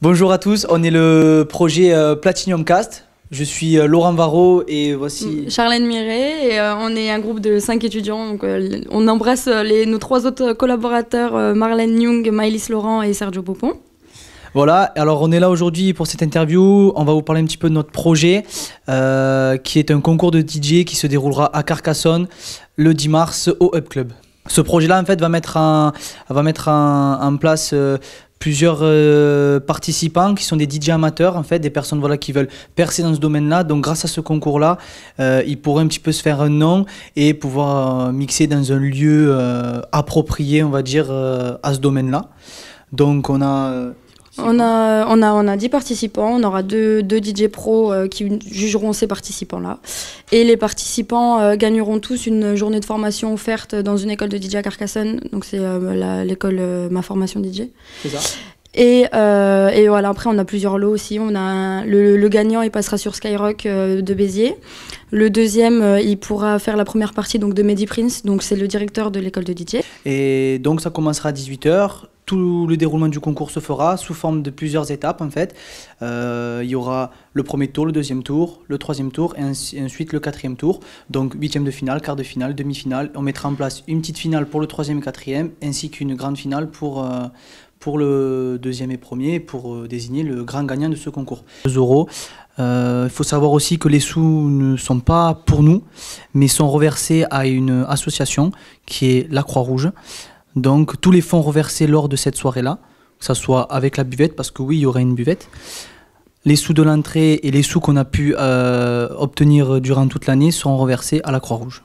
Bonjour à tous, on est le projet euh, Platinum Cast. Je suis euh, Laurent Varro et voici. Mm, Charlène Miret, et euh, on est un groupe de cinq étudiants. Donc, on embrasse nos trois autres collaborateurs, Marlène Young, Maëlys Laurent et Sergio Popon. Voilà, alors on est là aujourd'hui pour cette interview. On va vous parler un petit peu de notre projet, qui est un concours de DJ qui se déroulera à Carcassonne le 10 mars au Hub Club. Ce projet-là, en fait, va mettre en, va mettre en, place euh, plusieurs euh, participants qui sont des DJ amateurs, en fait, des personnes voilà, qui veulent percer dans ce domaine-là. Donc, grâce à ce concours-là, euh, ils pourraient un petit peu se faire un nom et pouvoir mixer dans un lieu approprié, on va dire, à ce domaine-là. Donc, on a on a, on, a, on 10 participants, on aura deux, deux DJ pros euh, qui jugeront ces participants-là. Et les participants euh, gagneront tous une journée de formation offerte dans une école de DJ à Carcassonne, donc c'est euh, l'école Ma Formation DJ. C'est ça. Et, voilà, après, on a plusieurs lots aussi. On a le, gagnant, il passera sur Skyrock de Béziers. Le deuxième, il pourra faire la première partie donc, de mehdi Prince, donc c'est le directeur de l'école de DJ. Et donc, ça commencera à 18h tout le déroulement du concours se fera sous forme de plusieurs étapes en fait. Euh, il y aura le premier tour, le deuxième tour, le troisième tour et, ensuite le quatrième tour. Donc huitième de finale, quart de finale, demi-finale. On mettra en place une petite finale pour le troisième et quatrième ainsi qu'une grande finale pour, euh, pour le deuxième et premier pour euh, désigner le grand gagnant de ce concours. euros. Il faut savoir aussi que les sous ne sont pas pour nous mais sont reversés à une association qui est la Croix-Rouge. Donc tous les fonds reversés lors de cette soirée-là, que ce soit avec la buvette, parce que oui, il y aurait une buvette, les sous de l'entrée et les sous qu'on a pu euh, obtenir durant toute l'année seront reversés à la Croix-Rouge.